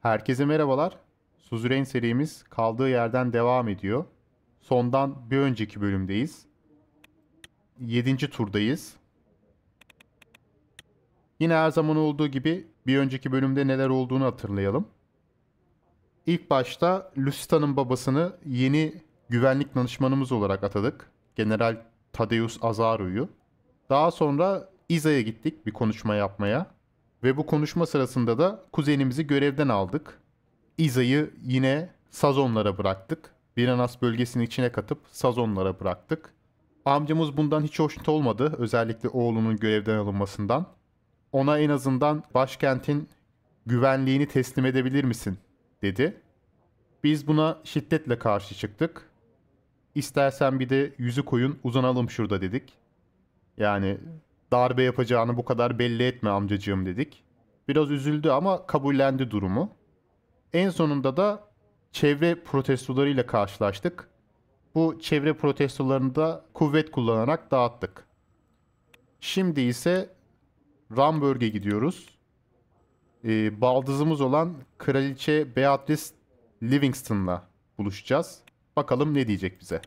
Herkese merhabalar. Suzüren serimiz kaldığı yerden devam ediyor. Sondan bir önceki bölümdeyiz. Yedinci turdayız. Yine her zaman olduğu gibi bir önceki bölümde neler olduğunu hatırlayalım. İlk başta Lusitanın babasını yeni güvenlik danışmanımız olarak atadık. General Tadeus Azaru'yu. Daha sonra İza'ya gittik bir konuşma yapmaya. Ve bu konuşma sırasında da kuzenimizi görevden aldık. İza'yı yine sazonlara bıraktık. Biranas bölgesinin içine katıp sazonlara bıraktık. Amcamız bundan hiç hoşnut olmadı. Özellikle oğlunun görevden alınmasından. Ona en azından başkentin güvenliğini teslim edebilir misin dedi. Biz buna şiddetle karşı çıktık. İstersen bir de yüzü koyun uzanalım şurada dedik. Yani darbe yapacağını bu kadar belli etme amcacığım dedik. Biraz üzüldü ama kabullendi durumu. En sonunda da çevre protestolarıyla karşılaştık. Bu çevre protestolarını da kuvvet kullanarak dağıttık. Şimdi ise Ramburg'e gidiyoruz. Ee, baldızımız olan Kraliçe Beatrice Livingston'la buluşacağız. Bakalım ne diyecek bize.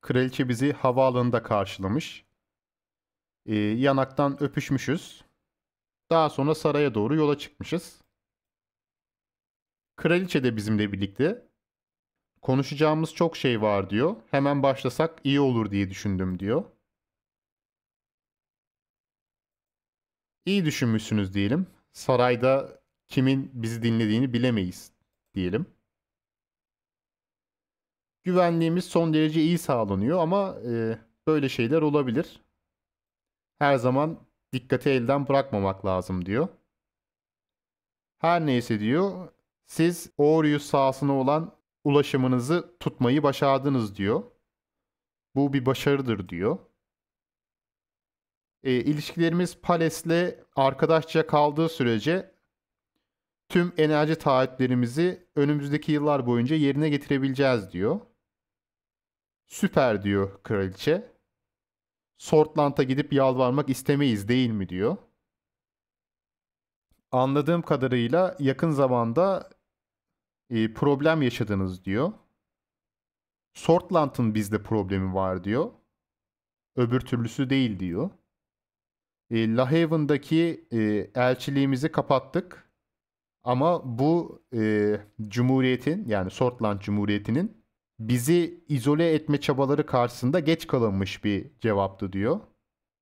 Kraliçe bizi havaalanında karşılamış. Ee, yanaktan öpüşmüşüz. Daha sonra saraya doğru yola çıkmışız. Kraliçe de bizimle birlikte. Konuşacağımız çok şey var diyor. Hemen başlasak iyi olur diye düşündüm diyor. İyi düşünmüşsünüz diyelim. Sarayda kimin bizi dinlediğini bilemeyiz diyelim güvenliğimiz son derece iyi sağlanıyor ama e, böyle şeyler olabilir. Her zaman dikkati elden bırakmamak lazım diyor. Her neyse diyor siz Orius sahasına olan ulaşımınızı tutmayı başardınız diyor. Bu bir başarıdır diyor. E, ilişkilerimiz Pales'le arkadaşça kaldığı sürece tüm enerji taahhütlerimizi önümüzdeki yıllar boyunca yerine getirebileceğiz diyor. Süper diyor kraliçe. Sortland'a gidip yalvarmak istemeyiz değil mi diyor. Anladığım kadarıyla yakın zamanda e, problem yaşadınız diyor. Sortland'ın bizde problemi var diyor. Öbür türlüsü değil diyor. E, La e, elçiliğimizi kapattık. Ama bu e, cumhuriyetin yani Sortland Cumhuriyeti'nin bizi izole etme çabaları karşısında geç kalınmış bir cevaptı diyor.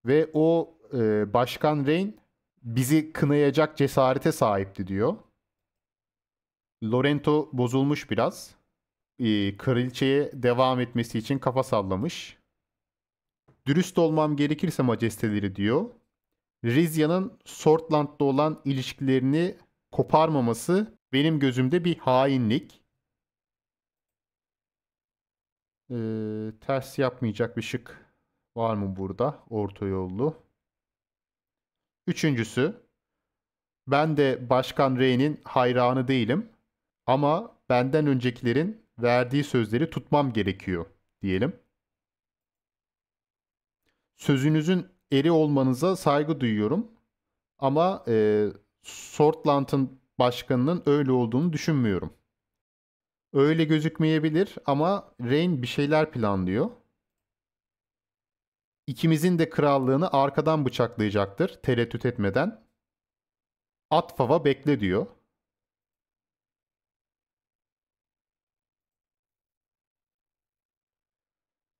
Ve o e, Başkan Rein bizi kınayacak cesarete sahipti diyor. Lorento bozulmuş biraz. E, kraliçeye devam etmesi için kafa sallamış. Dürüst olmam gerekirse majesteleri diyor. Rizya'nın Sortland'da olan ilişkilerini koparmaması benim gözümde bir hainlik. Ee, ters yapmayacak bir şık var mı burada? Orta yollu. Üçüncüsü, ben de Başkan Rey'nin hayranı değilim ama benden öncekilerin verdiği sözleri tutmam gerekiyor diyelim. Sözünüzün eri olmanıza saygı duyuyorum ama e, Sortland'ın başkanının öyle olduğunu düşünmüyorum. Öyle gözükmeyebilir ama Rain bir şeyler planlıyor. İkimizin de krallığını arkadan bıçaklayacaktır tereddüt etmeden. At fava bekle diyor.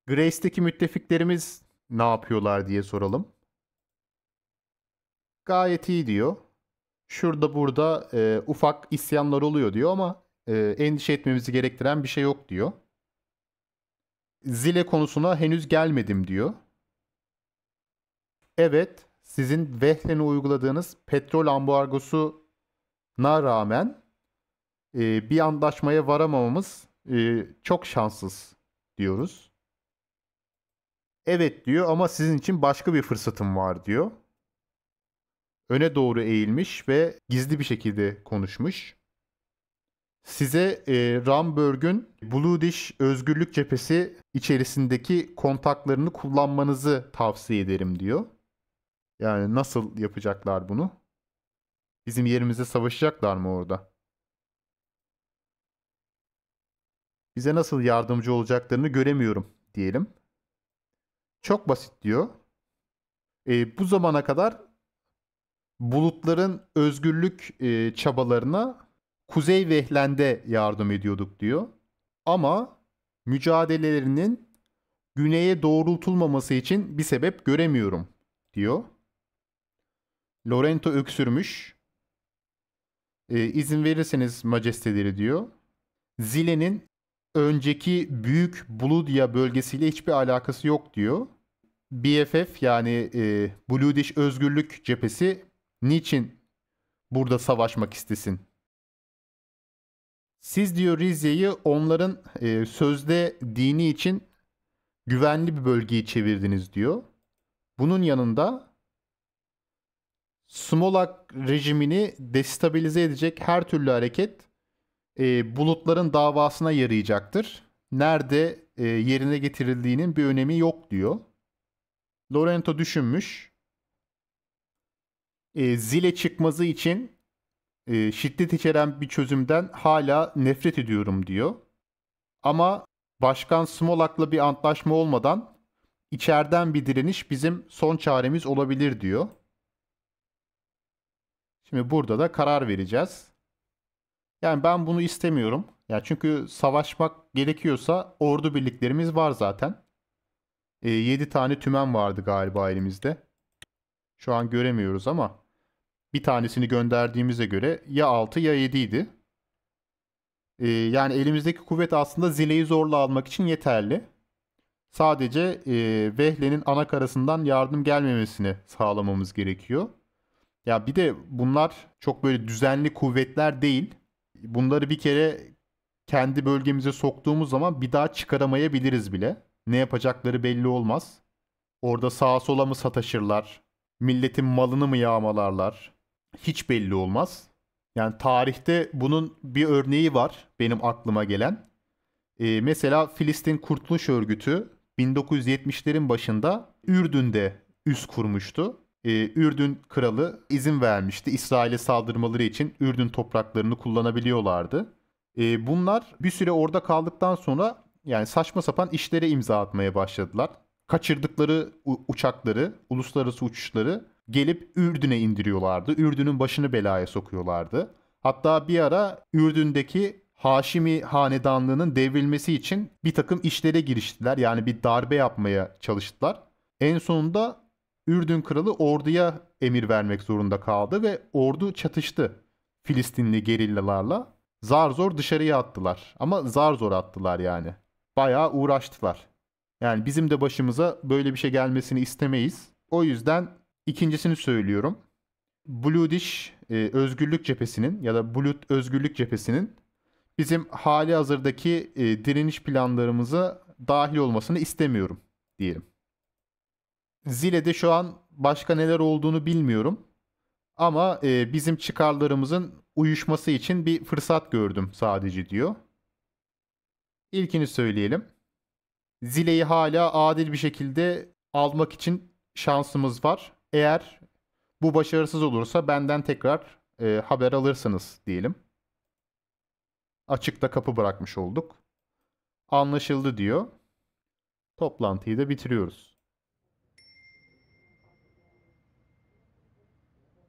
Grace'deki müttefiklerimiz ne yapıyorlar diye soralım. Gayet iyi diyor. Şurada burada e, ufak isyanlar oluyor diyor ama e, endişe etmemizi gerektiren bir şey yok diyor. Zile konusuna henüz gelmedim diyor. Evet, sizin Vehlen'e uyguladığınız petrol ambargosuna rağmen e, bir anlaşmaya varamamamız e, çok şanssız diyoruz. Evet diyor ama sizin için başka bir fırsatım var diyor. Öne doğru eğilmiş ve gizli bir şekilde konuşmuş. Size e, Ramberg'ün Blue Dish Özgürlük Cephesi içerisindeki kontaklarını kullanmanızı tavsiye ederim diyor. Yani nasıl yapacaklar bunu? Bizim yerimize savaşacaklar mı orada? Bize nasıl yardımcı olacaklarını göremiyorum diyelim. Çok basit diyor. E, bu zamana kadar bulutların özgürlük e, çabalarına Kuzey Vehlen'de yardım ediyorduk diyor. Ama mücadelelerinin güneye doğrultulmaması için bir sebep göremiyorum diyor. Lorento öksürmüş. E, izin verirseniz majesteleri diyor. Zile'nin önceki büyük Buludia bölgesiyle hiçbir alakası yok diyor. BFF yani e, Blue Dish Özgürlük Cephesi niçin burada savaşmak istesin siz diyor Rize'yi onların e, sözde dini için güvenli bir bölgeyi çevirdiniz diyor. Bunun yanında Smolak rejimini destabilize edecek her türlü hareket e, bulutların davasına yarayacaktır. Nerede e, yerine getirildiğinin bir önemi yok diyor. Lorento düşünmüş. E, zile çıkması için e, şiddet içeren bir çözümden hala nefret ediyorum diyor. Ama Başkan Smolak'la bir antlaşma olmadan içeriden bir direniş bizim son çaremiz olabilir diyor. Şimdi burada da karar vereceğiz. Yani ben bunu istemiyorum. Ya çünkü savaşmak gerekiyorsa ordu birliklerimiz var zaten. E, 7 tane tümen vardı galiba elimizde. Şu an göremiyoruz ama bir tanesini gönderdiğimize göre ya 6 ya 7 idi. Ee, yani elimizdeki kuvvet aslında zileyi zorla almak için yeterli. Sadece e, Vehle'nin ana karasından yardım gelmemesini sağlamamız gerekiyor. Ya bir de bunlar çok böyle düzenli kuvvetler değil. Bunları bir kere kendi bölgemize soktuğumuz zaman bir daha çıkaramayabiliriz bile. Ne yapacakları belli olmaz. Orada sağa sola mı sataşırlar? Milletin malını mı yağmalarlar? hiç belli olmaz. Yani tarihte bunun bir örneği var benim aklıma gelen. Ee, mesela Filistin Kurtuluş Örgütü 1970'lerin başında Ürdün'de üs kurmuştu. Ee, Ürdün kralı izin vermişti. İsrail'e saldırmaları için Ürdün topraklarını kullanabiliyorlardı. Ee, bunlar bir süre orada kaldıktan sonra yani saçma sapan işlere imza atmaya başladılar. Kaçırdıkları uçakları, uluslararası uçuşları gelip Ürdün'e indiriyorlardı. Ürdün'ün başını belaya sokuyorlardı. Hatta bir ara Ürdün'deki Haşimi hanedanlığının devrilmesi için bir takım işlere giriştiler. Yani bir darbe yapmaya çalıştılar. En sonunda Ürdün kralı orduya emir vermek zorunda kaldı ve ordu çatıştı Filistinli gerillalarla. Zar zor dışarıya attılar ama zar zor attılar yani. Bayağı uğraştılar. Yani bizim de başımıza böyle bir şey gelmesini istemeyiz. O yüzden İkincisini söylüyorum. Blue Dish e, Özgürlük Cephesi'nin ya da Blue Özgürlük Cephesi'nin bizim hali hazırdaki e, direniş planlarımıza dahil olmasını istemiyorum diyelim. Zile'de şu an başka neler olduğunu bilmiyorum. Ama e, bizim çıkarlarımızın uyuşması için bir fırsat gördüm sadece diyor. İlkini söyleyelim. Zile'yi hala adil bir şekilde almak için şansımız var eğer bu başarısız olursa benden tekrar e, haber alırsınız diyelim. Açıkta kapı bırakmış olduk. Anlaşıldı diyor. Toplantıyı da bitiriyoruz.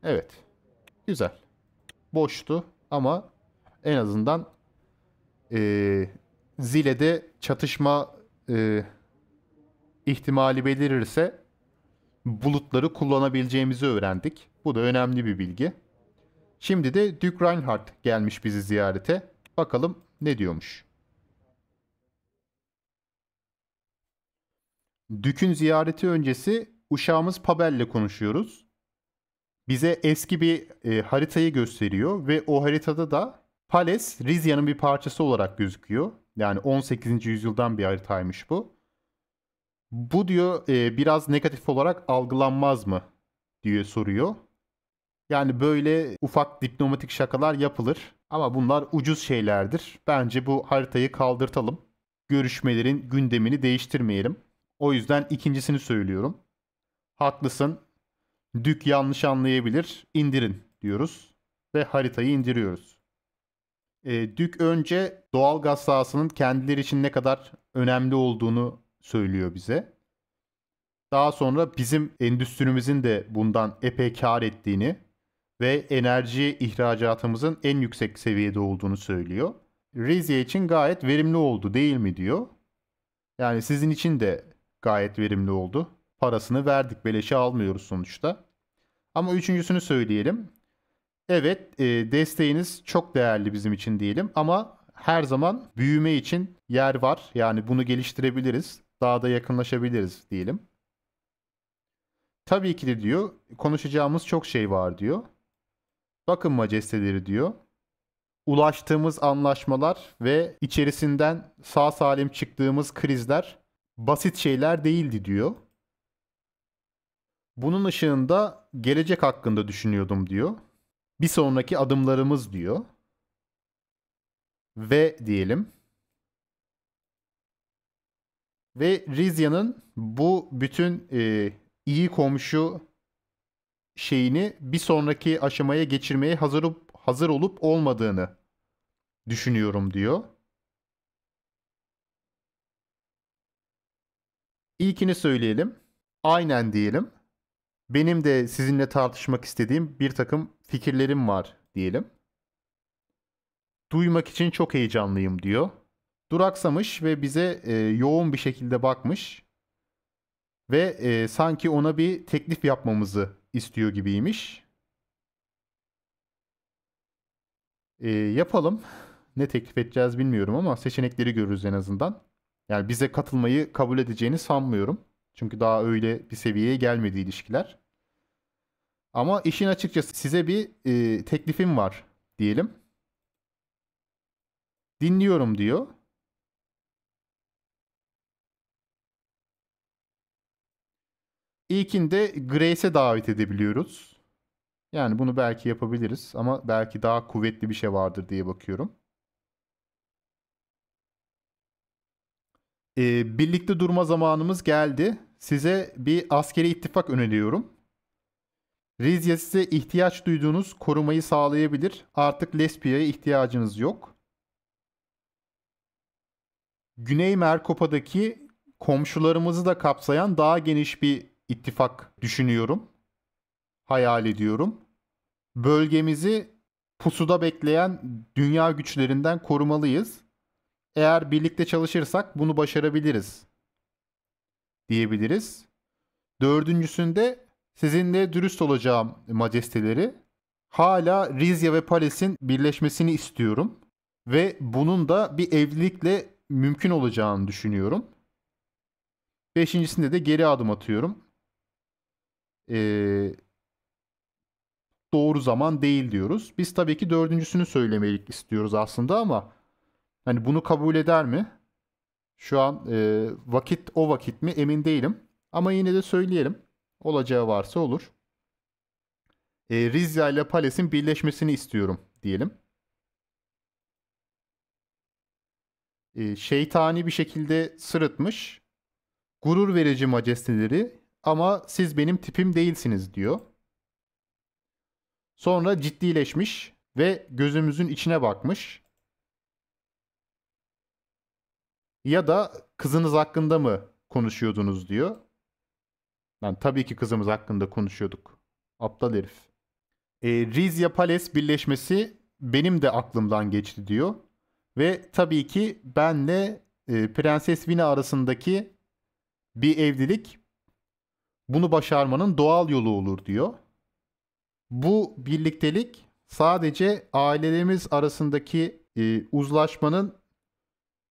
Evet. Güzel. Boştu ama en azından e, Zile'de çatışma e, ihtimali belirirse bulutları kullanabileceğimizi öğrendik. Bu da önemli bir bilgi. Şimdi de Duke Reinhardt gelmiş bizi ziyarete. Bakalım ne diyormuş. Dük'ün ziyareti öncesi uşağımız Pabel'le konuşuyoruz. Bize eski bir e, haritayı gösteriyor ve o haritada da Pales Rizya'nın bir parçası olarak gözüküyor. Yani 18. yüzyıldan bir haritaymış bu. Bu diyor e, biraz negatif olarak algılanmaz mı diye soruyor. Yani böyle ufak diplomatik şakalar yapılır ama bunlar ucuz şeylerdir. Bence bu haritayı kaldırtalım. Görüşmelerin gündemini değiştirmeyelim. O yüzden ikincisini söylüyorum. Haklısın. Dük yanlış anlayabilir. İndirin diyoruz ve haritayı indiriyoruz. E, Dük önce doğal gaz sahasının kendileri için ne kadar önemli olduğunu söylüyor bize. Daha sonra bizim endüstrimizin de bundan epey kar ettiğini ve enerji ihracatımızın en yüksek seviyede olduğunu söylüyor. Rize için gayet verimli oldu değil mi diyor. Yani sizin için de gayet verimli oldu. Parasını verdik beleşe almıyoruz sonuçta. Ama üçüncüsünü söyleyelim. Evet e, desteğiniz çok değerli bizim için diyelim ama her zaman büyüme için yer var. Yani bunu geliştirebiliriz daha da yakınlaşabiliriz diyelim. Tabii ki de diyor konuşacağımız çok şey var diyor. Bakın majesteleri diyor. Ulaştığımız anlaşmalar ve içerisinden sağ salim çıktığımız krizler basit şeyler değildi diyor. Bunun ışığında gelecek hakkında düşünüyordum diyor. Bir sonraki adımlarımız diyor. Ve diyelim ve Rizya'nın bu bütün e, iyi komşu şeyini bir sonraki aşamaya geçirmeye hazır, hazır olup olmadığını düşünüyorum diyor. İlkini söyleyelim. Aynen diyelim. Benim de sizinle tartışmak istediğim bir takım fikirlerim var diyelim. Duymak için çok heyecanlıyım diyor duraksamış ve bize e, yoğun bir şekilde bakmış ve e, sanki ona bir teklif yapmamızı istiyor gibiymiş. E, yapalım. Ne teklif edeceğiz bilmiyorum ama seçenekleri görürüz en azından. Yani bize katılmayı kabul edeceğini sanmıyorum. Çünkü daha öyle bir seviyeye gelmedi ilişkiler. Ama işin açıkçası size bir e, teklifim var diyelim. Dinliyorum diyor. İlkinde Grace'e davet edebiliyoruz. Yani bunu belki yapabiliriz ama belki daha kuvvetli bir şey vardır diye bakıyorum. Ee, birlikte durma zamanımız geldi. Size bir askeri ittifak öneriyorum. Rizya size ihtiyaç duyduğunuz korumayı sağlayabilir. Artık Lespia'ya ihtiyacınız yok. Güney Merkopa'daki komşularımızı da kapsayan daha geniş bir ittifak düşünüyorum. Hayal ediyorum. Bölgemizi pusuda bekleyen dünya güçlerinden korumalıyız. Eğer birlikte çalışırsak bunu başarabiliriz diyebiliriz. Dördüncüsünde sizinle dürüst olacağım majesteleri. Hala Rizya ve Paris'in birleşmesini istiyorum ve bunun da bir evlilikle mümkün olacağını düşünüyorum. Beşincisinde de geri adım atıyorum e, doğru zaman değil diyoruz. Biz tabii ki dördüncüsünü söylemelik istiyoruz aslında ama hani bunu kabul eder mi? Şu an e, vakit o vakit mi emin değilim. Ama yine de söyleyelim. Olacağı varsa olur. E, Rizya ile Pales'in birleşmesini istiyorum diyelim. E, şeytani bir şekilde sırıtmış. Gurur verici majesteleri ama siz benim tipim değilsiniz diyor. Sonra ciddileşmiş ve gözümüzün içine bakmış. Ya da kızınız hakkında mı konuşuyordunuz diyor. Lan yani tabii ki kızımız hakkında konuşuyorduk. Aptal herif. E, Rizya Pales birleşmesi benim de aklımdan geçti diyor. Ve tabii ki benle e, Prenses Vina arasındaki bir evlilik bunu başarmanın doğal yolu olur diyor. Bu birliktelik sadece ailelerimiz arasındaki e, uzlaşmanın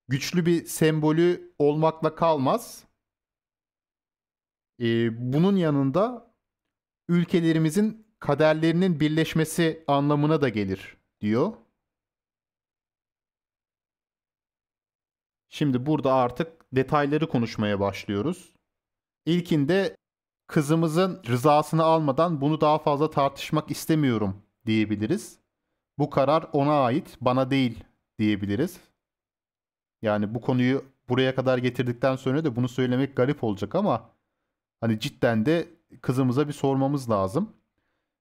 güçlü bir sembolü olmakla kalmaz. E, bunun yanında ülkelerimizin kaderlerinin birleşmesi anlamına da gelir diyor. Şimdi burada artık detayları konuşmaya başlıyoruz. İlkinde kızımızın rızasını almadan bunu daha fazla tartışmak istemiyorum diyebiliriz. Bu karar ona ait, bana değil diyebiliriz. Yani bu konuyu buraya kadar getirdikten sonra da bunu söylemek garip olacak ama hani cidden de kızımıza bir sormamız lazım.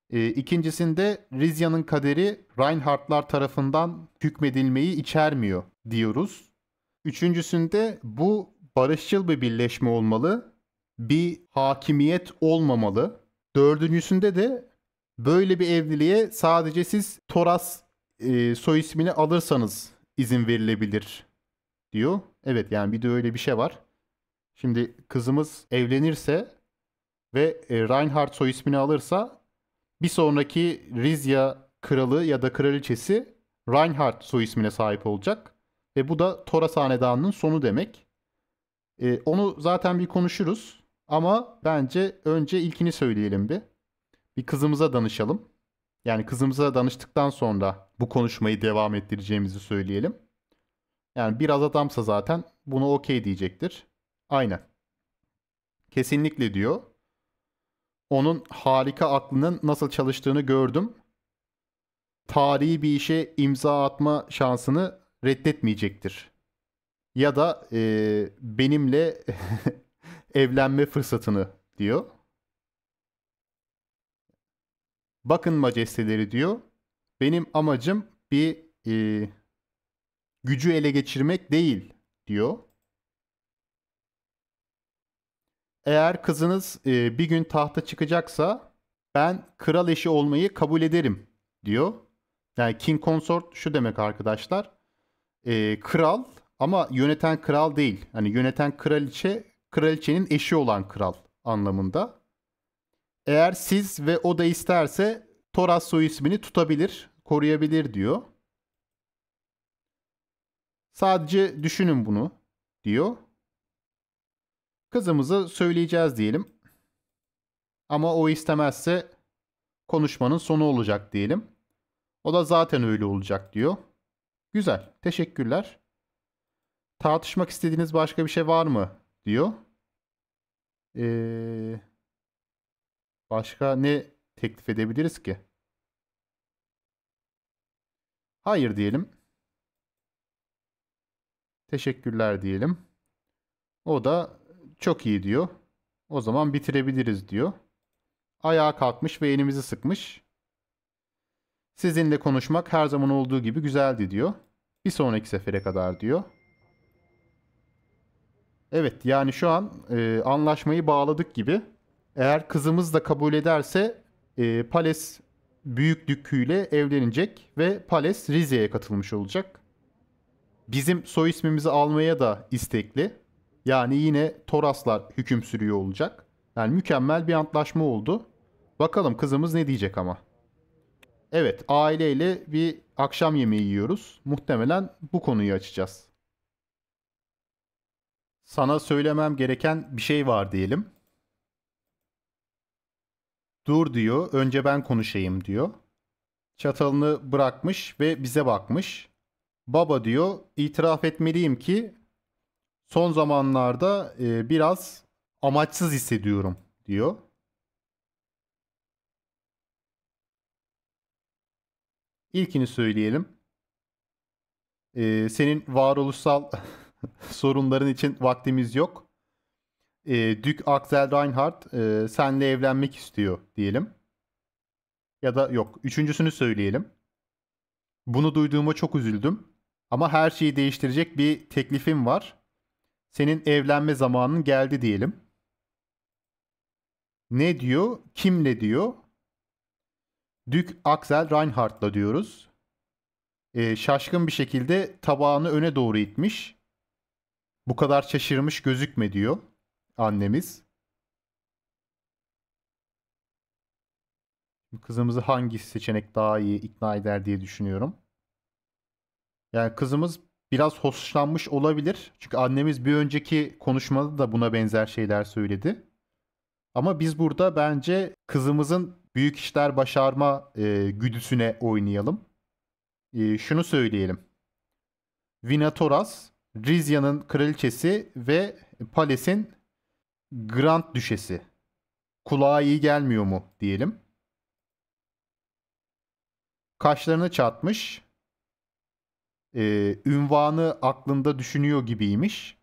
E, ikincisinde Rizya'nın kaderi Reinhardtlar tarafından hükmedilmeyi içermiyor diyoruz. Üçüncüsünde bu barışçıl bir birleşme olmalı bir hakimiyet olmamalı. Dördüncüsünde de böyle bir evliliğe sadece siz Toras e, soy ismini alırsanız izin verilebilir diyor. Evet yani bir de öyle bir şey var. Şimdi kızımız evlenirse ve Reinhard Reinhardt soy ismini alırsa bir sonraki Rizya kralı ya da kraliçesi Reinhard soy ismine sahip olacak. Ve bu da Toras hanedanının sonu demek. E, onu zaten bir konuşuruz. Ama bence önce ilkini söyleyelim bir. Bir kızımıza danışalım. Yani kızımıza danıştıktan sonra bu konuşmayı devam ettireceğimizi söyleyelim. Yani biraz adamsa zaten bunu okey diyecektir. Aynen. Kesinlikle diyor. Onun harika aklının nasıl çalıştığını gördüm. Tarihi bir işe imza atma şansını reddetmeyecektir. Ya da e, benimle evlenme fırsatını diyor. Bakın majesteleri diyor. Benim amacım bir e, gücü ele geçirmek değil diyor. Eğer kızınız e, bir gün tahta çıkacaksa ben kral eşi olmayı kabul ederim diyor. Yani king consort şu demek arkadaşlar. E, kral ama yöneten kral değil. Hani yöneten kraliçe kraliçenin eşi olan kral anlamında. Eğer siz ve o da isterse Toras soy ismini tutabilir, koruyabilir diyor. Sadece düşünün bunu diyor. Kızımıza söyleyeceğiz diyelim. Ama o istemezse konuşmanın sonu olacak diyelim. O da zaten öyle olacak diyor. Güzel. Teşekkürler. Tartışmak istediğiniz başka bir şey var mı? diyor. Ee, başka ne teklif edebiliriz ki? Hayır diyelim. Teşekkürler diyelim. O da çok iyi diyor. O zaman bitirebiliriz diyor. Ayağa kalkmış ve elimizi sıkmış. Sizinle konuşmak her zaman olduğu gibi güzeldi diyor. Bir sonraki sefere kadar diyor. Evet yani şu an e, anlaşmayı bağladık gibi. Eğer kızımız da kabul ederse e, Pales Büyüklükü'yle evlenecek ve Pales Rize'ye katılmış olacak. Bizim soy ismimizi almaya da istekli. Yani yine Toraslar hüküm sürüyor olacak. Yani mükemmel bir antlaşma oldu. Bakalım kızımız ne diyecek ama. Evet aileyle bir akşam yemeği yiyoruz. Muhtemelen bu konuyu açacağız sana söylemem gereken bir şey var diyelim. Dur diyor, önce ben konuşayım diyor. Çatalını bırakmış ve bize bakmış. Baba diyor, itiraf etmeliyim ki son zamanlarda e, biraz amaçsız hissediyorum diyor. İlkini söyleyelim. Ee, senin varoluşsal sorunların için vaktimiz yok. E, ee, Dük Axel Reinhardt e, senle evlenmek istiyor diyelim. Ya da yok. Üçüncüsünü söyleyelim. Bunu duyduğuma çok üzüldüm. Ama her şeyi değiştirecek bir teklifim var. Senin evlenme zamanın geldi diyelim. Ne diyor? Kimle diyor? Dük Axel Reinhardt'la diyoruz. E, şaşkın bir şekilde tabağını öne doğru itmiş. Bu kadar şaşırmış gözükme diyor annemiz. Kızımızı hangi seçenek daha iyi ikna eder diye düşünüyorum. Yani kızımız biraz hoşlanmış olabilir. Çünkü annemiz bir önceki konuşmada da buna benzer şeyler söyledi. Ama biz burada bence kızımızın büyük işler başarma e, güdüsüne oynayalım. E, şunu söyleyelim. Vina Toras Rizya'nın kraliçesi ve Pales'in Grand Düşesi. Kulağa iyi gelmiyor mu diyelim. Kaşlarını çatmış. Ee, ünvanı aklında düşünüyor gibiymiş.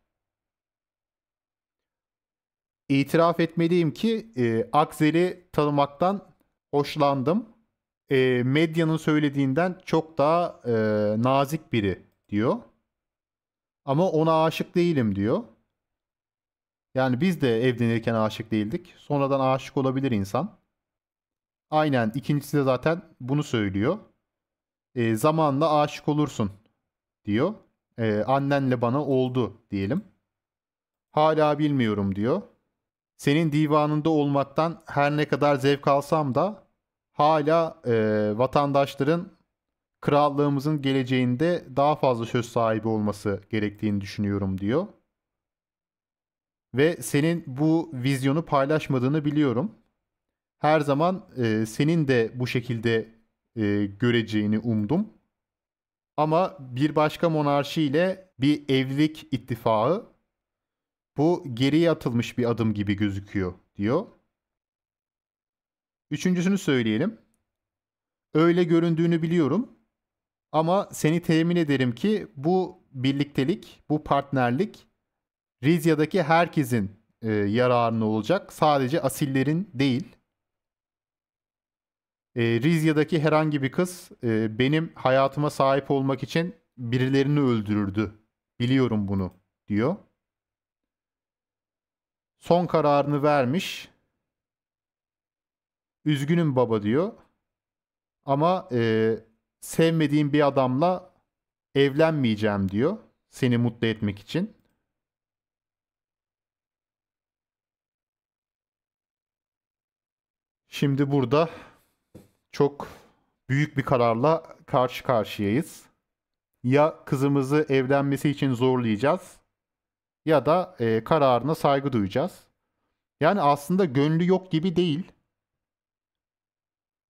İtiraf etmeliyim ki e, Akzel'i tanımaktan hoşlandım. E, medyanın söylediğinden çok daha e, nazik biri diyor. Ama ona aşık değilim diyor. Yani biz de evlenirken aşık değildik. Sonradan aşık olabilir insan. Aynen ikincisi de zaten bunu söylüyor. E, zamanla aşık olursun diyor. E, annenle bana oldu diyelim. Hala bilmiyorum diyor. Senin divanında olmaktan her ne kadar zevk alsam da hala e, vatandaşların krallığımızın geleceğinde daha fazla söz sahibi olması gerektiğini düşünüyorum diyor. Ve senin bu vizyonu paylaşmadığını biliyorum. Her zaman e, senin de bu şekilde e, göreceğini umdum. Ama bir başka monarşi ile bir evlilik ittifağı bu geriye atılmış bir adım gibi gözüküyor diyor. Üçüncüsünü söyleyelim. Öyle göründüğünü biliyorum ama seni temin ederim ki bu birliktelik, bu partnerlik Rizya'daki herkesin e, yararına olacak. Sadece asillerin değil. E, Rizya'daki herhangi bir kız e, benim hayatıma sahip olmak için birilerini öldürürdü. Biliyorum bunu diyor. Son kararını vermiş. Üzgünüm baba diyor. Ama e, Sevmediğim bir adamla evlenmeyeceğim diyor seni mutlu etmek için. Şimdi burada çok büyük bir kararla karşı karşıyayız. Ya kızımızı evlenmesi için zorlayacağız ya da e, kararına saygı duyacağız. Yani aslında gönlü yok gibi değil.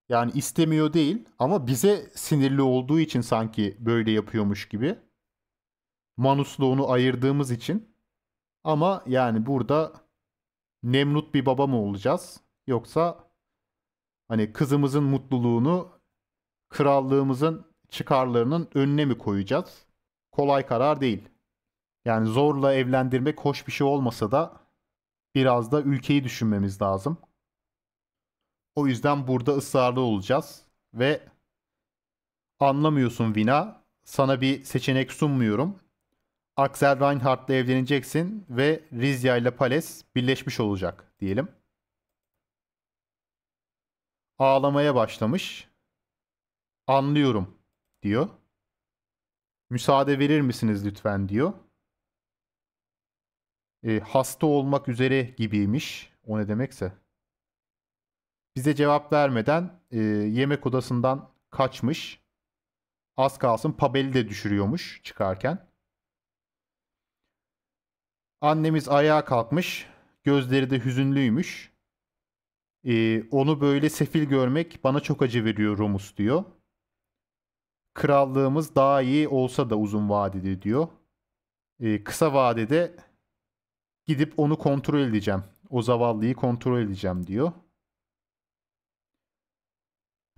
Yani istemiyor değil ama bize sinirli olduğu için sanki böyle yapıyormuş gibi. Manus'la onu ayırdığımız için. Ama yani burada Nemrut bir baba mı olacağız? Yoksa hani kızımızın mutluluğunu krallığımızın çıkarlarının önüne mi koyacağız? Kolay karar değil. Yani zorla evlendirmek hoş bir şey olmasa da biraz da ülkeyi düşünmemiz lazım. O yüzden burada ısrarlı olacağız ve anlamıyorsun Vina. Sana bir seçenek sunmuyorum. Axel Reinhardt'la evleneceksin ve Rizya ile Pales birleşmiş olacak diyelim. Ağlamaya başlamış. Anlıyorum diyor. Müsaade verir misiniz lütfen diyor. E, hasta olmak üzere gibiymiş. O ne demekse. Bize cevap vermeden e, yemek odasından kaçmış. Az kalsın Pabel'i de düşürüyormuş çıkarken. Annemiz ayağa kalkmış. Gözleri de hüzünlüymüş. E, onu böyle sefil görmek bana çok acı veriyor Romus diyor. Krallığımız daha iyi olsa da uzun vadede diyor. E, kısa vadede gidip onu kontrol edeceğim. O zavallıyı kontrol edeceğim diyor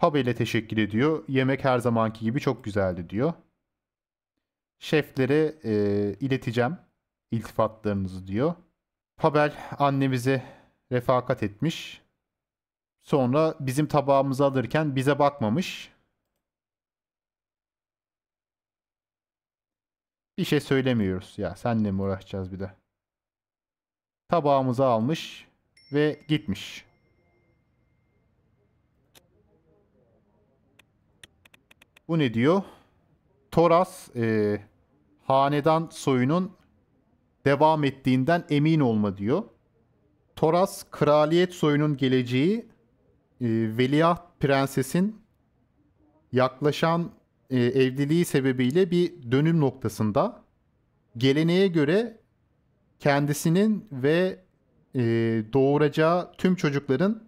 pub ile teşekkür ediyor. Yemek her zamanki gibi çok güzeldi diyor. Şeflere e, ileteceğim iltifatlarınızı diyor. Pabel annemize refakat etmiş. Sonra bizim tabağımızı alırken bize bakmamış. Bir şey söylemiyoruz. Ya senle mi uğraşacağız bir de? Tabağımızı almış ve gitmiş. Bu ne diyor? Toras e, hanedan soyunun devam ettiğinden emin olma diyor. Toras kraliyet soyunun geleceği e, Veliaht Prenses'in yaklaşan e, evliliği sebebiyle bir dönüm noktasında. Geleneğe göre kendisinin ve e, doğuracağı tüm çocukların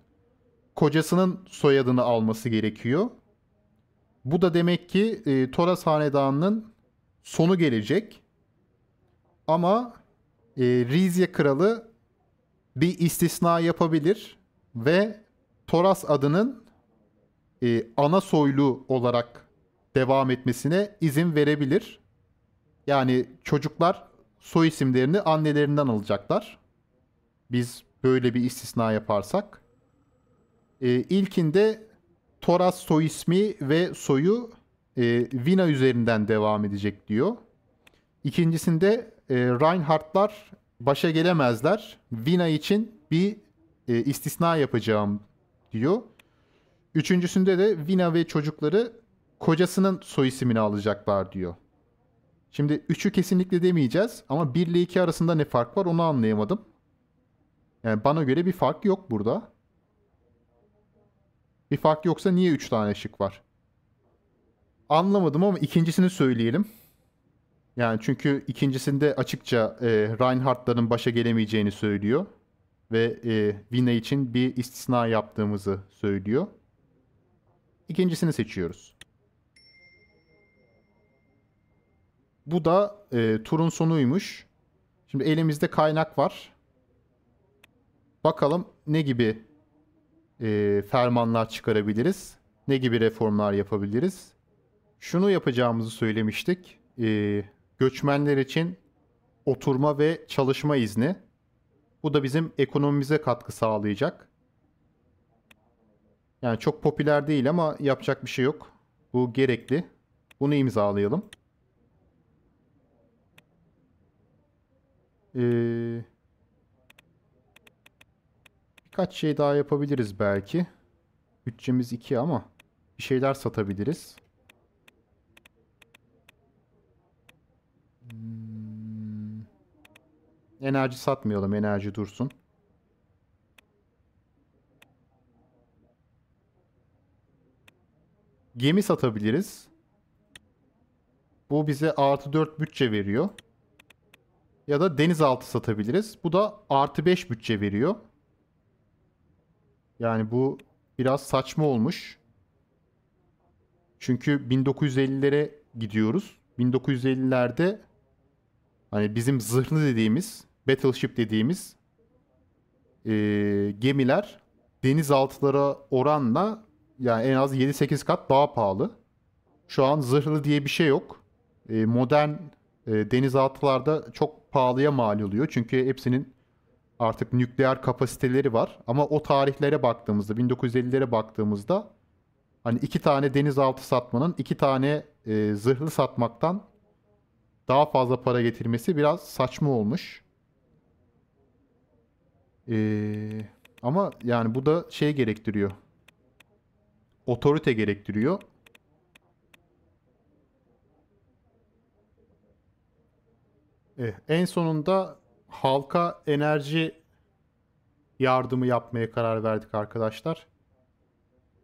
kocasının soyadını alması gerekiyor. Bu da demek ki e, Toras Hanedanı'nın sonu gelecek. Ama e, Rizye Kralı bir istisna yapabilir ve Toras adının e, ana soylu olarak devam etmesine izin verebilir. Yani çocuklar soy isimlerini annelerinden alacaklar. Biz böyle bir istisna yaparsak. E, ilkinde Toras soy ismi ve soyu e, Vina üzerinden devam edecek diyor. İkincisinde e, Reinhardtlar başa gelemezler. Vina için bir e, istisna yapacağım diyor. Üçüncüsünde de Vina ve çocukları kocasının soy ismini alacaklar diyor. Şimdi üçü kesinlikle demeyeceğiz ama bir ile iki arasında ne fark var onu anlayamadım. Yani bana göre bir fark yok burada. Bir fark yoksa niye 3 tane şık var? Anlamadım ama ikincisini söyleyelim. Yani çünkü ikincisinde açıkça e, Reinhardt'ların başa gelemeyeceğini söylüyor. Ve e, Vina için bir istisna yaptığımızı söylüyor. İkincisini seçiyoruz. Bu da e, turun sonuymuş. Şimdi elimizde kaynak var. Bakalım ne gibi e, fermanlar çıkarabiliriz? Ne gibi reformlar yapabiliriz? Şunu yapacağımızı söylemiştik. E, göçmenler için oturma ve çalışma izni. Bu da bizim ekonomimize katkı sağlayacak. Yani çok popüler değil ama yapacak bir şey yok. Bu gerekli. Bunu imzalayalım. Eee... Birkaç şey daha yapabiliriz belki. Bütçemiz 2 ama bir şeyler satabiliriz. Hmm. Enerji satmayalım. Enerji dursun. Gemi satabiliriz. Bu bize artı 4 bütçe veriyor. Ya da denizaltı satabiliriz. Bu da artı 5 bütçe veriyor. Yani bu biraz saçma olmuş. Çünkü 1950'lere gidiyoruz. 1950'lerde hani bizim zırhlı dediğimiz, battleship dediğimiz e, gemiler denizaltılara oranla yani en az 7-8 kat daha pahalı. Şu an zırhlı diye bir şey yok. E, modern e, denizaltılarda çok pahalıya mal oluyor. Çünkü hepsinin artık nükleer kapasiteleri var. Ama o tarihlere baktığımızda 1950'lere baktığımızda hani iki tane denizaltı satmanın iki tane e, zırhlı satmaktan daha fazla para getirmesi biraz saçma olmuş. Ee, ama yani bu da şey gerektiriyor. Otorite gerektiriyor. Evet, eh, en sonunda halka enerji yardımı yapmaya karar verdik arkadaşlar.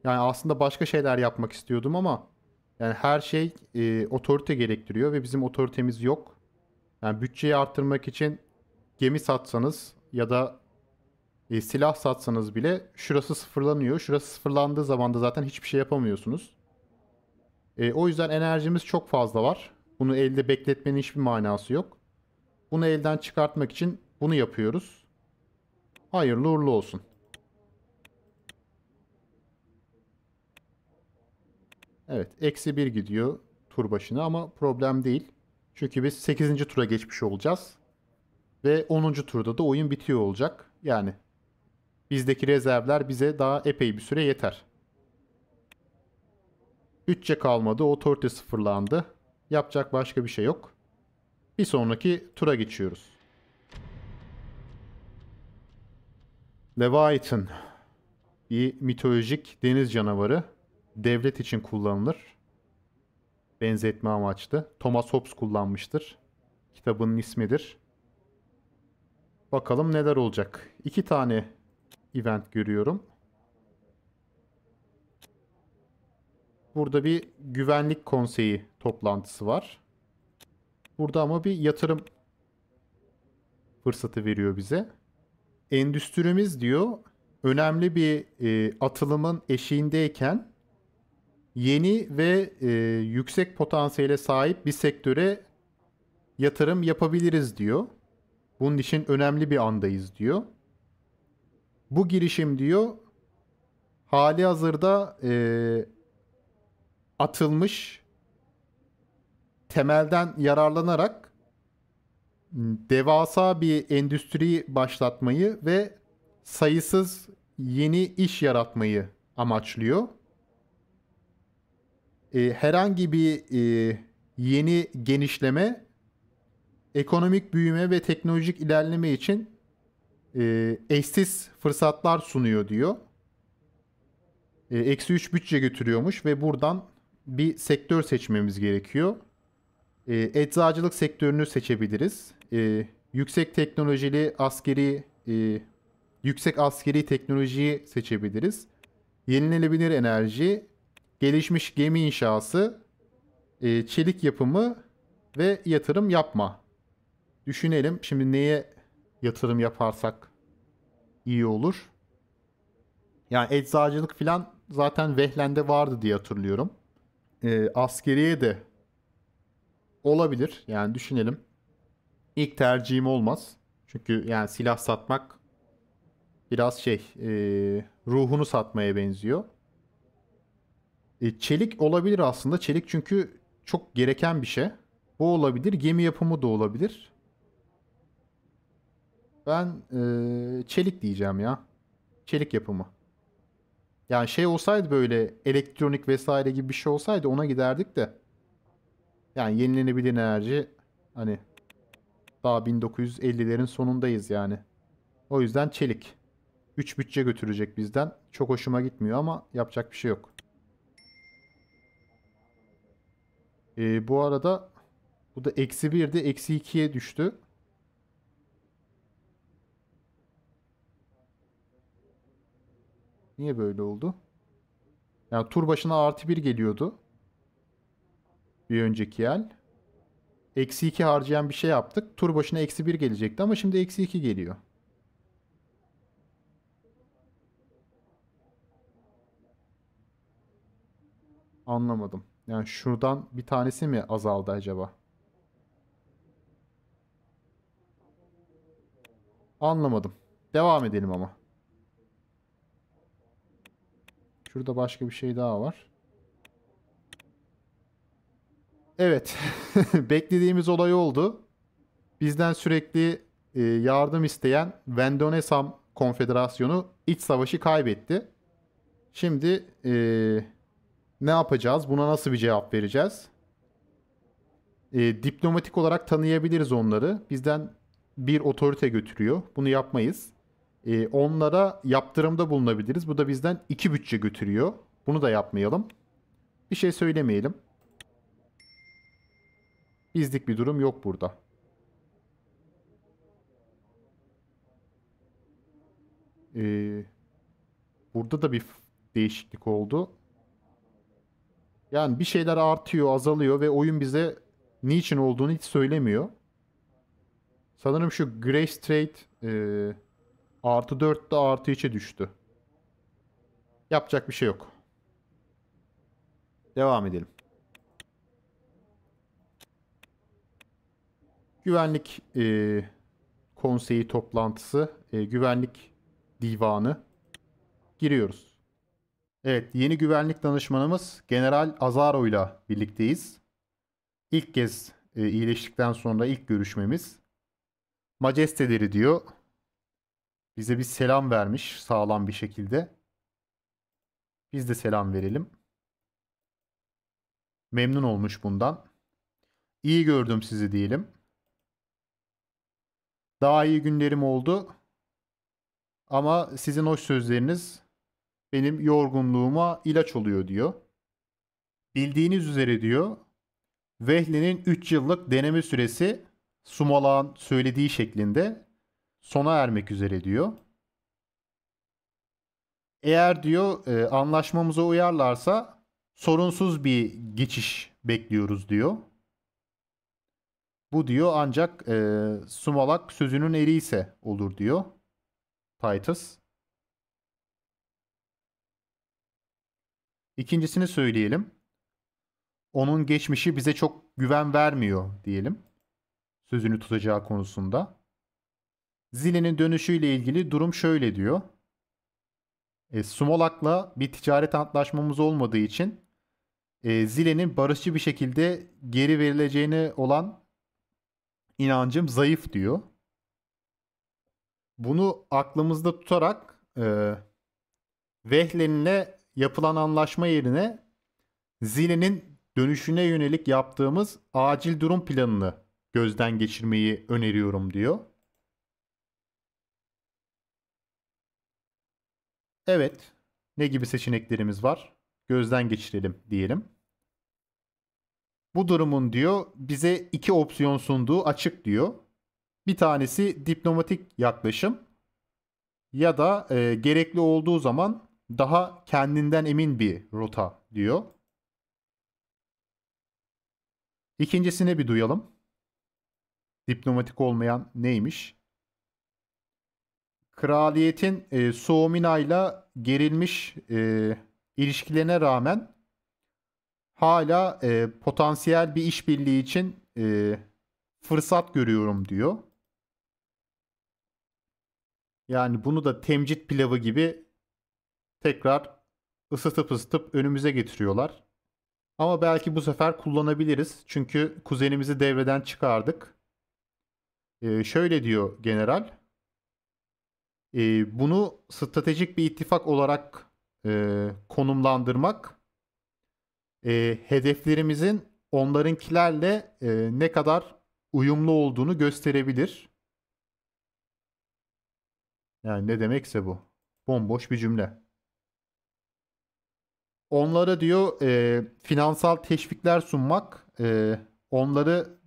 Yani aslında başka şeyler yapmak istiyordum ama yani her şey e, otorite gerektiriyor ve bizim otoritemiz yok. Yani bütçeyi arttırmak için gemi satsanız ya da e, silah satsanız bile şurası sıfırlanıyor. Şurası sıfırlandığı zaman da zaten hiçbir şey yapamıyorsunuz. E, o yüzden enerjimiz çok fazla var. Bunu elde bekletmenin hiçbir manası yok. Bunu elden çıkartmak için bunu yapıyoruz. Hayırlı uğurlu olsun. Evet. Eksi 1 gidiyor tur başına ama problem değil. Çünkü biz 8. tura geçmiş olacağız. Ve 10. turda da oyun bitiyor olacak. Yani bizdeki rezervler bize daha epey bir süre yeter. Bütçe kalmadı. Otorite sıfırlandı. Yapacak başka bir şey yok. Bir sonraki tura geçiyoruz. Leviathan bir mitolojik deniz canavarı devlet için kullanılır. Benzetme amaçlı. Thomas Hobbes kullanmıştır. Kitabının ismidir. Bakalım neler olacak. İki tane event görüyorum. Burada bir güvenlik konseyi toplantısı var. Burada ama bir yatırım fırsatı veriyor bize. Endüstrimiz diyor önemli bir e, atılımın eşiğindeyken yeni ve e, yüksek potansiyele sahip bir sektöre yatırım yapabiliriz diyor. Bunun için önemli bir andayız diyor. Bu girişim diyor hali hazırda e, atılmış temelden yararlanarak devasa bir endüstri başlatmayı ve sayısız yeni iş yaratmayı amaçlıyor. E, herhangi bir e, yeni genişleme ekonomik büyüme ve teknolojik ilerleme için e, eşsiz fırsatlar sunuyor diyor. E, eksi 3 bütçe götürüyormuş ve buradan bir sektör seçmemiz gerekiyor. E, eczacılık sektörünü seçebiliriz. E, yüksek teknolojili askeri e, yüksek askeri teknolojiyi seçebiliriz. Yenilenebilir enerji, gelişmiş gemi inşası, e, çelik yapımı ve yatırım yapma. Düşünelim şimdi neye yatırım yaparsak iyi olur. Yani eczacılık falan zaten Vehlen'de vardı diye hatırlıyorum. E, askeriye de olabilir. Yani düşünelim. İlk tercihim olmaz. Çünkü yani silah satmak biraz şey e, ruhunu satmaya benziyor. E, çelik olabilir aslında. Çelik çünkü çok gereken bir şey. Bu olabilir. Gemi yapımı da olabilir. Ben e, çelik diyeceğim ya. Çelik yapımı. Yani şey olsaydı böyle elektronik vesaire gibi bir şey olsaydı ona giderdik de. Yani yenilenebilir enerji hani daha 1950'lerin sonundayız yani. O yüzden çelik. 3 bütçe götürecek bizden. Çok hoşuma gitmiyor ama yapacak bir şey yok. Ee, bu arada bu da eksi 1'di. Eksi 2'ye düştü. Niye böyle oldu? Yani tur başına artı 1 geliyordu bir önceki el. Eksi 2 harcayan bir şey yaptık. Tur başına eksi 1 gelecekti ama şimdi eksi 2 geliyor. Anlamadım. Yani şuradan bir tanesi mi azaldı acaba? Anlamadım. Devam edelim ama. Şurada başka bir şey daha var. Evet. Beklediğimiz olay oldu. Bizden sürekli e, yardım isteyen Vendonesam Konfederasyonu iç savaşı kaybetti. Şimdi e, ne yapacağız? Buna nasıl bir cevap vereceğiz? E, diplomatik olarak tanıyabiliriz onları. Bizden bir otorite götürüyor. Bunu yapmayız. E, onlara yaptırımda bulunabiliriz. Bu da bizden iki bütçe götürüyor. Bunu da yapmayalım. Bir şey söylemeyelim. Bizlik bir durum yok burada. Ee, burada da bir değişiklik oldu. Yani bir şeyler artıyor, azalıyor ve oyun bize niçin olduğunu hiç söylemiyor. Sanırım şu Grace Trade e, artı 4'te artı 3'e düştü. Yapacak bir şey yok. Devam edelim. Güvenlik e, konseyi toplantısı, e, güvenlik divanı giriyoruz. Evet, yeni güvenlik danışmanımız General Azaro ile birlikteyiz. İlk kez e, iyileştikten sonra ilk görüşmemiz. Majesteleri diyor. Bize bir selam vermiş sağlam bir şekilde. Biz de selam verelim. Memnun olmuş bundan. İyi gördüm sizi diyelim. Daha iyi günlerim oldu. Ama sizin hoş sözleriniz benim yorgunluğuma ilaç oluyor diyor. Bildiğiniz üzere diyor. Vehli'nin 3 yıllık deneme süresi Sumalağ'ın söylediği şeklinde sona ermek üzere diyor. Eğer diyor e, anlaşmamıza uyarlarsa sorunsuz bir geçiş bekliyoruz diyor. Bu diyor ancak e, Sumalak sözünün eri ise olur diyor Titus. İkincisini söyleyelim. Onun geçmişi bize çok güven vermiyor diyelim. Sözünü tutacağı konusunda. Zile'nin dönüşüyle ilgili durum şöyle diyor. E, Sumolak'la bir ticaret antlaşmamız olmadığı için e, Zile'nin barışçı bir şekilde geri verileceğini olan inancım zayıf diyor. Bunu aklımızda tutarak e, Vehlen'le yapılan anlaşma yerine Zile'nin dönüşüne yönelik yaptığımız acil durum planını gözden geçirmeyi öneriyorum diyor. Evet. Ne gibi seçeneklerimiz var? Gözden geçirelim diyelim. Bu durumun diyor bize iki opsiyon sunduğu açık diyor. Bir tanesi diplomatik yaklaşım ya da e, gerekli olduğu zaman daha kendinden emin bir rota diyor. İkincisini bir duyalım. Diplomatik olmayan neymiş? Kraliyetin e, Suomina ile gerilmiş e, ilişkilerine rağmen hala e, potansiyel bir işbirliği için e, fırsat görüyorum diyor. Yani bunu da temcit pilavı gibi tekrar ısıtıp ısıtıp önümüze getiriyorlar. Ama belki bu sefer kullanabiliriz. Çünkü kuzenimizi devreden çıkardık. Ee, şöyle diyor general. Ee, bunu stratejik bir ittifak olarak e, konumlandırmak e, hedeflerimizin onlarınkilerle e, ne kadar uyumlu olduğunu gösterebilir. Yani ne demekse bu. Bomboş bir cümle. Onlara diyor e, finansal teşvikler sunmak e, onları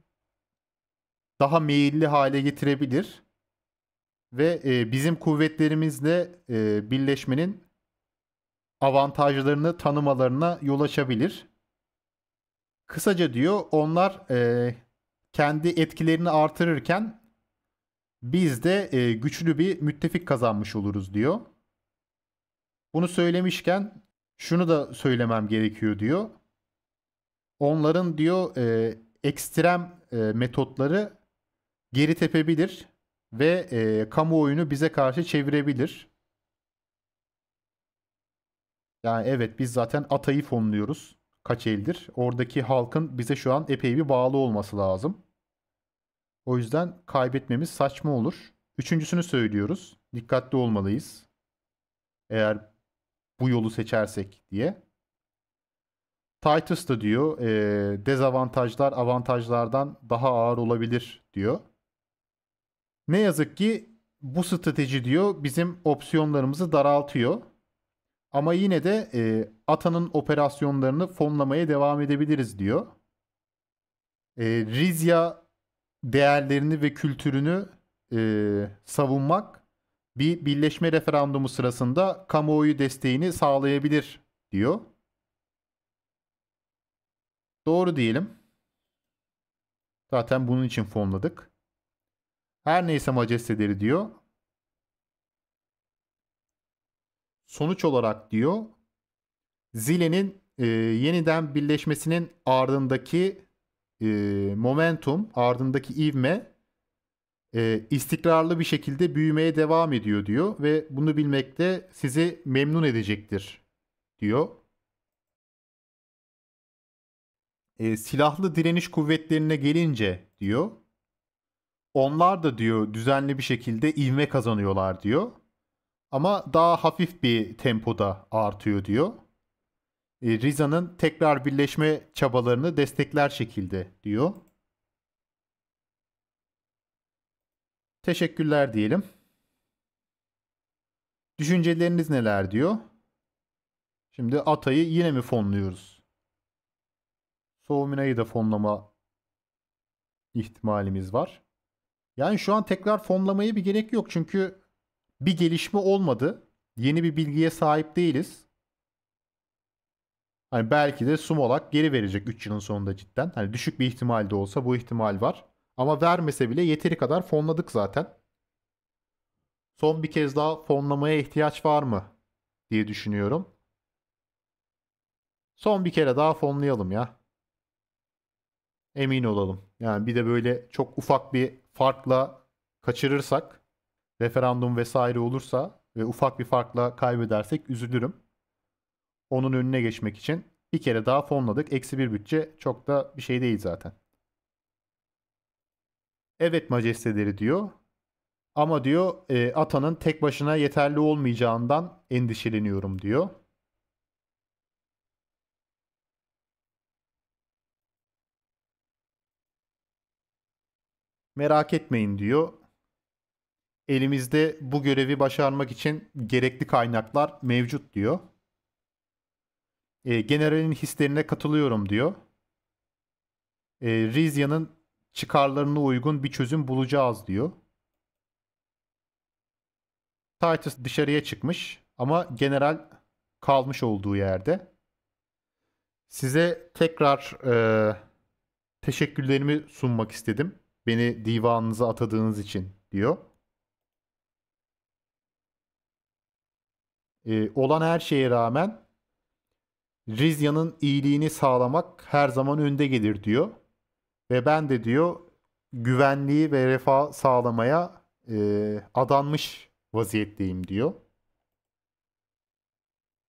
daha meyilli hale getirebilir ve e, bizim kuvvetlerimizle e, birleşmenin avantajlarını tanımalarına yol açabilir. Kısaca diyor onlar e, kendi etkilerini artırırken biz de e, güçlü bir müttefik kazanmış oluruz diyor. Bunu söylemişken şunu da söylemem gerekiyor diyor. Onların diyor e, ekstrem e, metotları geri tepebilir ve e, kamuoyunu bize karşı çevirebilir. Yani evet biz zaten Atay'ı fonluyoruz. Kaç eldir. Oradaki halkın bize şu an epey bir bağlı olması lazım. O yüzden kaybetmemiz saçma olur. Üçüncüsünü söylüyoruz. Dikkatli olmalıyız. Eğer bu yolu seçersek diye. Titus da diyor e, dezavantajlar avantajlardan daha ağır olabilir diyor. Ne yazık ki bu strateji diyor bizim opsiyonlarımızı daraltıyor. Ama yine de e, Ata'nın operasyonlarını fonlamaya devam edebiliriz diyor. E, Rizya değerlerini ve kültürünü e, savunmak bir birleşme referandumu sırasında kamuoyu desteğini sağlayabilir diyor. Doğru diyelim. Zaten bunun için fonladık. Her neyse majesteleri diyor. Sonuç olarak diyor Zile'nin e, yeniden birleşmesinin ardındaki e, momentum, ardındaki ivme e, istikrarlı bir şekilde büyümeye devam ediyor diyor ve bunu bilmek de sizi memnun edecektir diyor. E, silahlı direniş kuvvetlerine gelince diyor. Onlar da diyor düzenli bir şekilde ivme kazanıyorlar diyor. Ama daha hafif bir tempoda artıyor diyor. E, Riza'nın tekrar birleşme çabalarını destekler şekilde diyor. Teşekkürler diyelim. Düşünceleriniz neler diyor? Şimdi Atay'ı yine mi fonluyoruz? Soğumina'yı da fonlama ihtimalimiz var. Yani şu an tekrar fonlamaya bir gerek yok çünkü bir gelişme olmadı. Yeni bir bilgiye sahip değiliz. Hani belki de Sumolak geri verecek 3 yılın sonunda cidden. Hani düşük bir ihtimal de olsa bu ihtimal var. Ama vermese bile yeteri kadar fonladık zaten. Son bir kez daha fonlamaya ihtiyaç var mı diye düşünüyorum. Son bir kere daha fonlayalım ya. Emin olalım. Yani bir de böyle çok ufak bir farkla kaçırırsak referandum vesaire olursa ve ufak bir farkla kaybedersek üzülürüm. Onun önüne geçmek için bir kere daha fonladık. Eksi bir bütçe çok da bir şey değil zaten. Evet majesteleri diyor. Ama diyor e, atanın tek başına yeterli olmayacağından endişeleniyorum diyor. Merak etmeyin diyor elimizde bu görevi başarmak için gerekli kaynaklar mevcut diyor. E, generalin hislerine katılıyorum diyor. E, Rizya'nın çıkarlarına uygun bir çözüm bulacağız diyor. Titus dışarıya çıkmış ama general kalmış olduğu yerde. Size tekrar e, teşekkürlerimi sunmak istedim. Beni divanınıza atadığınız için diyor. e, olan her şeye rağmen Rizya'nın iyiliğini sağlamak her zaman önde gelir diyor. Ve ben de diyor güvenliği ve refah sağlamaya e, adanmış vaziyetteyim diyor.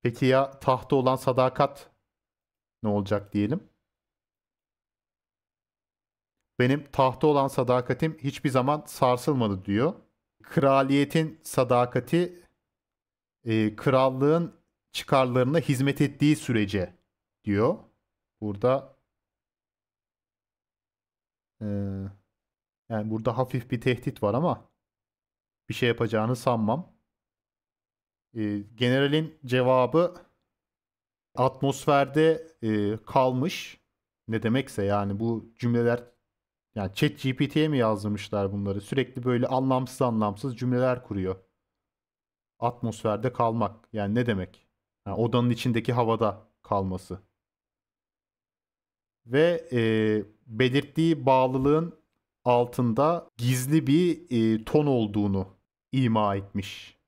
Peki ya tahta olan sadakat ne olacak diyelim? Benim tahta olan sadakatim hiçbir zaman sarsılmadı diyor. Kraliyetin sadakati e, krallığın çıkarlarına hizmet ettiği sürece diyor. Burada e, yani burada hafif bir tehdit var ama bir şey yapacağını sanmam. E, generalin cevabı atmosferde e, kalmış. Ne demekse yani bu cümleler yani chat GPT'ye mi yazdırmışlar bunları? Sürekli böyle anlamsız anlamsız cümleler kuruyor atmosferde kalmak. Yani ne demek? Yani odanın içindeki havada kalması. Ve e, belirttiği bağlılığın altında gizli bir e, ton olduğunu ima etmiş.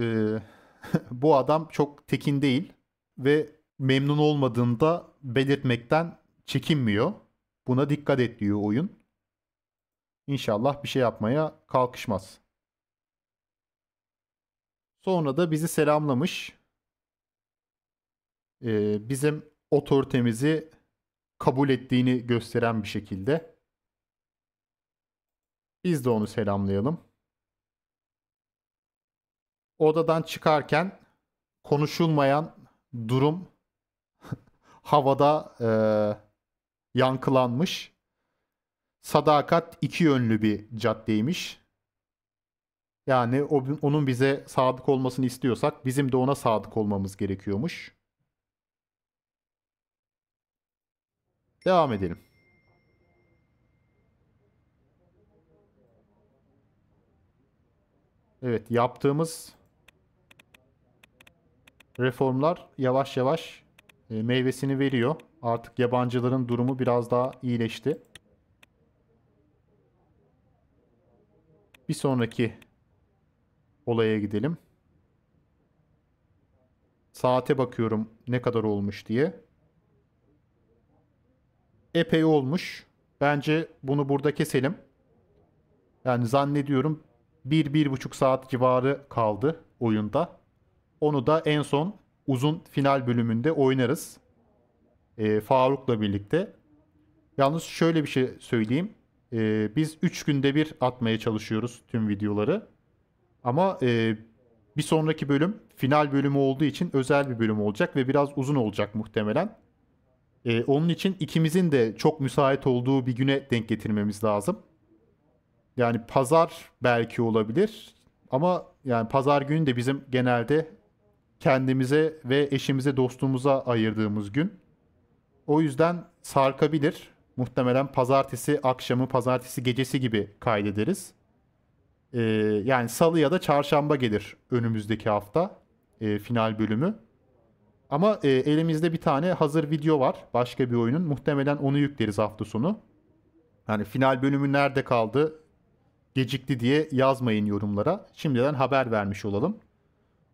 E, bu adam çok tekin değil ve memnun olmadığında belirtmekten çekinmiyor. Buna dikkat et diyor oyun. İnşallah bir şey yapmaya kalkışmaz. Sonra da bizi selamlamış. Ee, bizim otoritemizi kabul ettiğini gösteren bir şekilde. Biz de onu selamlayalım. Odadan çıkarken konuşulmayan durum havada e, yankılanmış. Sadakat iki yönlü bir caddeymiş. Yani o, onun bize sadık olmasını istiyorsak bizim de ona sadık olmamız gerekiyormuş. Devam edelim. Evet yaptığımız reformlar yavaş yavaş e, meyvesini veriyor. Artık yabancıların durumu biraz daha iyileşti. Bir sonraki olaya gidelim. Saate bakıyorum ne kadar olmuş diye. Epey olmuş. Bence bunu burada keselim. Yani zannediyorum 1-1,5 saat civarı kaldı oyunda. Onu da en son uzun final bölümünde oynarız. Ee, Faruk'la birlikte. Yalnız şöyle bir şey söyleyeyim. Ee, biz 3 günde bir atmaya çalışıyoruz tüm videoları. Ama e, bir sonraki bölüm final bölümü olduğu için özel bir bölüm olacak ve biraz uzun olacak muhtemelen. E, onun için ikimizin de çok müsait olduğu bir güne denk getirmemiz lazım. Yani pazar belki olabilir ama yani pazar günü de bizim genelde kendimize ve eşimize, dostumuza ayırdığımız gün. O yüzden sarkabilir. Muhtemelen pazartesi akşamı, pazartesi gecesi gibi kaydederiz. E, yani salı ya da çarşamba gelir önümüzdeki hafta e, final bölümü. Ama e, elimizde bir tane hazır video var başka bir oyunun. Muhtemelen onu yükleriz hafta sonu. Yani final bölümü nerede kaldı, gecikti diye yazmayın yorumlara. Şimdiden haber vermiş olalım.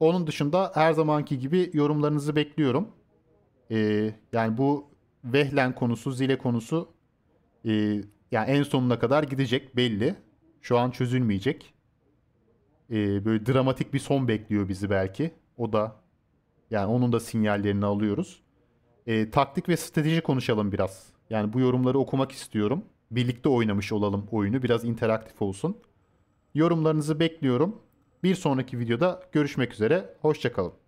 Onun dışında her zamanki gibi yorumlarınızı bekliyorum. Ee, yani bu Vehlen konusu, Zile konusu e, yani en sonuna kadar gidecek belli. Şu an çözülmeyecek. Ee, böyle dramatik bir son bekliyor bizi belki. O da yani onun da sinyallerini alıyoruz. Ee, taktik ve strateji konuşalım biraz. Yani bu yorumları okumak istiyorum. Birlikte oynamış olalım oyunu. Biraz interaktif olsun. Yorumlarınızı bekliyorum. Bir sonraki videoda görüşmek üzere. Hoşçakalın.